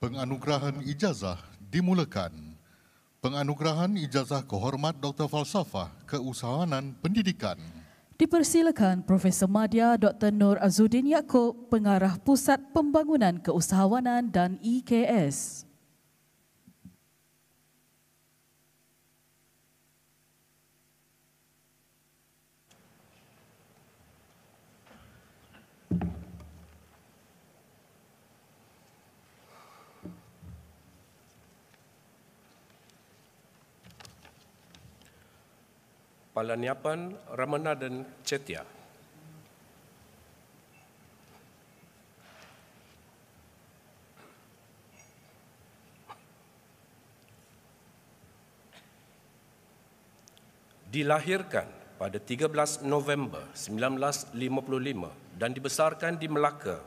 Penganugerahan ijazah dimulakan. Penganugerahan ijazah kehormat Dr. Falsafah Keusahawanan Pendidikan. Dipersilakan Profesor Madya Dr. Nur Azudin Yaakob, Pengarah Pusat Pembangunan Keusahawanan dan IKS. Palaniapan, Ramana dan Cetia. Dilahirkan pada 13 November 1955 dan dibesarkan di Melaka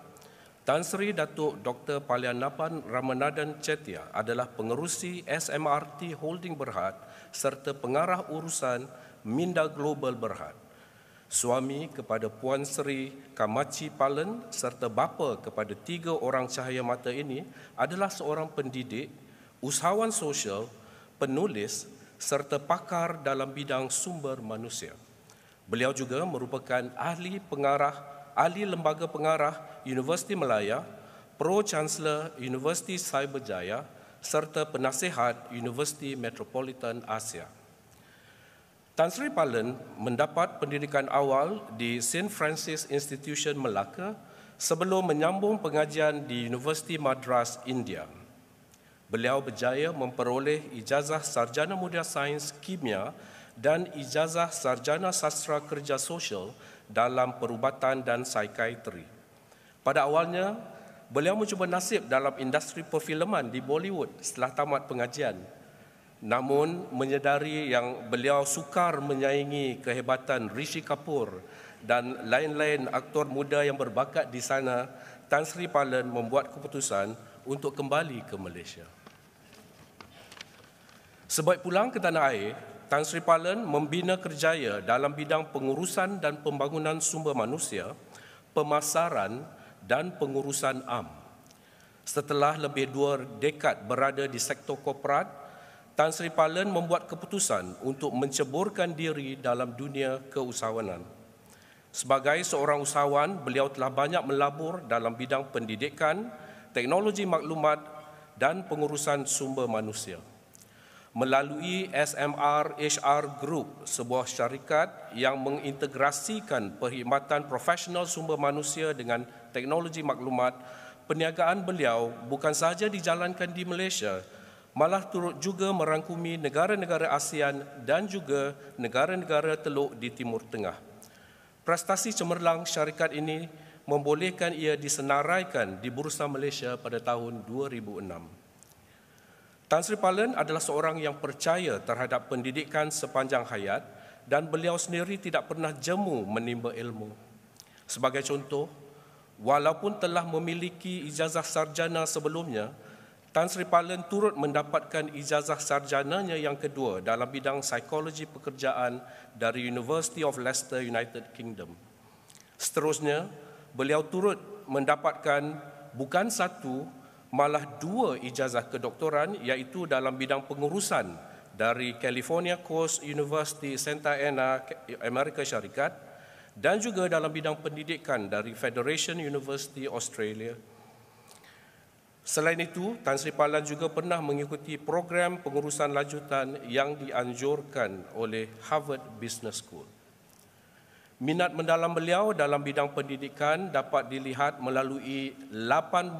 Tan Sri Datuk Dr. Palianapan Ramanadan Chetia adalah pengerusi SMRT Holding Berhad serta pengarah urusan Minda Global Berhad. Suami kepada Puan Sri Kamachi Palen serta bapa kepada tiga orang cahaya mata ini adalah seorang pendidik, usahawan sosial, penulis serta pakar dalam bidang sumber manusia. Beliau juga merupakan ahli pengarah ahli lembaga pengarah Universiti Melaya, Pro Chancellor Universiti Cyberjaya serta penasihat Universiti Metropolitan Asia. Tan Sri Palen mendapat pendidikan awal di St. Francis Institution Melaka sebelum menyambung pengajian di Universiti Madras, India. Beliau berjaya memperoleh ijazah Sarjana Muda Sains Kimia dan ijazah Sarjana Sastra Kerja Sosial dalam perubatan dan psikiatri. Pada awalnya, beliau mencuba nasib dalam industri perfilman di Bollywood setelah tamat pengajian. Namun, menyedari yang beliau sukar menyaingi kehebatan Rishi Kapoor dan lain-lain aktor muda yang berbakat di sana, Tan Sri Palan membuat keputusan untuk kembali ke Malaysia. Sebaik pulang ke tanah air, Tan Sri Palan membina kerjaya dalam bidang pengurusan dan pembangunan sumber manusia, pemasaran dan pengurusan am. Setelah lebih dua dekad berada di sektor korporat, Tan Sri Palan membuat keputusan untuk menceburkan diri dalam dunia keusahawanan. Sebagai seorang usahawan, beliau telah banyak melabur dalam bidang pendidikan, teknologi maklumat dan pengurusan sumber manusia melalui SMR HR Group, sebuah syarikat yang mengintegrasikan perkhidmatan profesional sumber manusia dengan teknologi maklumat, perniagaan beliau bukan sahaja dijalankan di Malaysia, malah turut juga merangkumi negara-negara ASEAN dan juga negara-negara teluk di Timur Tengah. Prestasi cemerlang syarikat ini membolehkan ia disenaraikan di Bursa Malaysia pada tahun 2006. Tan Sri Palen adalah seorang yang percaya terhadap pendidikan sepanjang hayat dan beliau sendiri tidak pernah jemu menimba ilmu. Sebagai contoh, walaupun telah memiliki ijazah sarjana sebelumnya, Tan Sri Palen turut mendapatkan ijazah sarjananya yang kedua dalam bidang psikologi pekerjaan dari University of Leicester United Kingdom. Seterusnya, beliau turut mendapatkan bukan satu malah dua ijazah kedoktoran iaitu dalam bidang pengurusan dari California Coast University Santa Ana, Amerika Syarikat dan juga dalam bidang pendidikan dari Federation University Australia. Selain itu, Tan Sri Palan juga pernah mengikuti program pengurusan lanjutan yang dianjurkan oleh Harvard Business School. Minat mendalam beliau dalam bidang pendidikan dapat dilihat melalui 18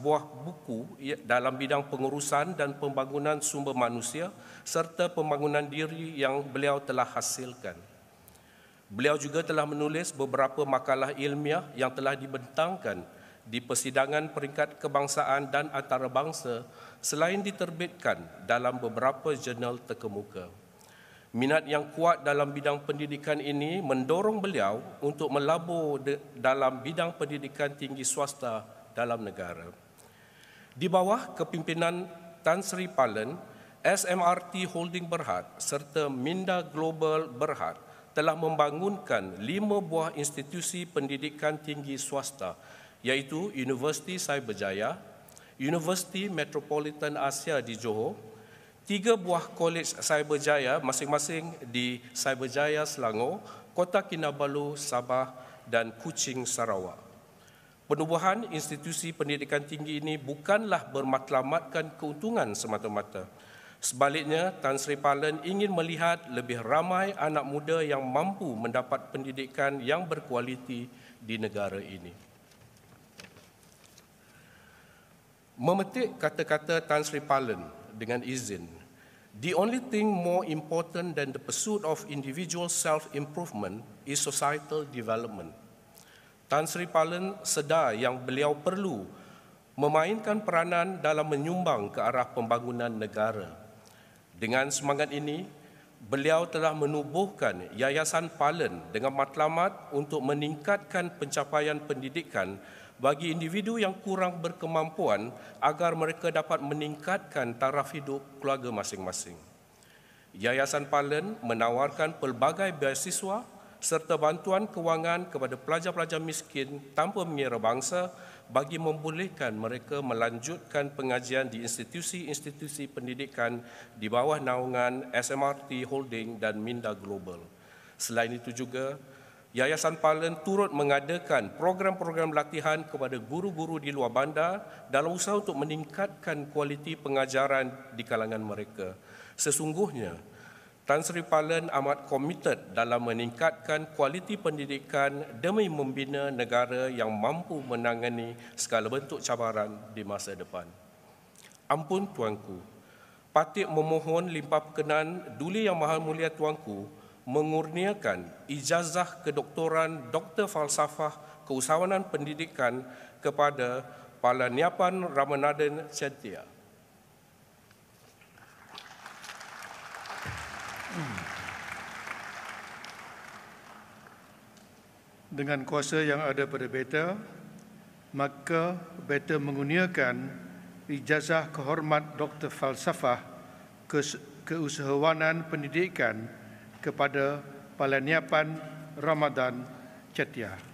buah buku ya, dalam bidang pengurusan dan pembangunan sumber manusia serta pembangunan diri yang beliau telah hasilkan. Beliau juga telah menulis beberapa makalah ilmiah yang telah dibentangkan di persidangan peringkat kebangsaan dan antarabangsa selain diterbitkan dalam beberapa jurnal terkemuka. Minat yang kuat dalam bidang pendidikan ini mendorong beliau untuk melabur dalam bidang pendidikan tinggi swasta dalam negara. Di bawah kepimpinan Tan Sri Palen, SMRT Holding Berhad serta Minda Global Berhad telah membangunkan lima buah institusi pendidikan tinggi swasta iaitu Universiti Cyberjaya, Universiti Metropolitan Asia di Johor, tiga buah kolej Cyberjaya masing-masing di Cyberjaya Selangor, Kota Kinabalu, Sabah dan Kuching Sarawak. Penubuhan institusi pendidikan tinggi ini bukanlah bermatlamatkan keuntungan semata-mata. Sebaliknya, Tan Sri Palen ingin melihat lebih ramai anak muda yang mampu mendapat pendidikan yang berkualiti di negara ini. Memetik kata-kata Tan Sri Palen dengan izin, The only thing more important than the pursuit of individual self-improvement is societal development. Tan Sri Palan sedar yang beliau perlu memainkan peranan dalam menyumbang ke arah pembangunan negara. Dengan semangat ini, beliau telah menubuhkan Yayasan Palen dengan matlamat untuk meningkatkan pencapaian pendidikan bagi individu yang kurang berkemampuan agar mereka dapat meningkatkan taraf hidup keluarga masing-masing. Yayasan Palen menawarkan pelbagai beasiswa serta bantuan kewangan kepada pelajar-pelajar miskin tanpa mengira bangsa bagi membolehkan mereka melanjutkan pengajian di institusi-institusi pendidikan di bawah naungan SMRT Holding dan Minda Global. Selain itu juga, Yayasan Palen turut mengadakan program-program latihan kepada guru-guru di luar bandar dalam usaha untuk meningkatkan kualiti pengajaran di kalangan mereka. Sesungguhnya, Tan Sri Palen amat komited dalam meningkatkan kualiti pendidikan demi membina negara yang mampu menangani segala bentuk cabaran di masa depan. Ampun Tuanku, patik memohon limpah perkenan duli yang maha mulia Tuanku mengurniakan ijazah kedoktoran Doktor Falsafah Keusahawanan Pendidikan kepada Palaniapan Ramanaden Setia. Dengan kuasa yang ada pada beta, maka beta mengurniakan ijazah kehormat Doktor Falsafah Keusahawanan Pendidikan kepada kepada Palaniapan Ramadan Cetia.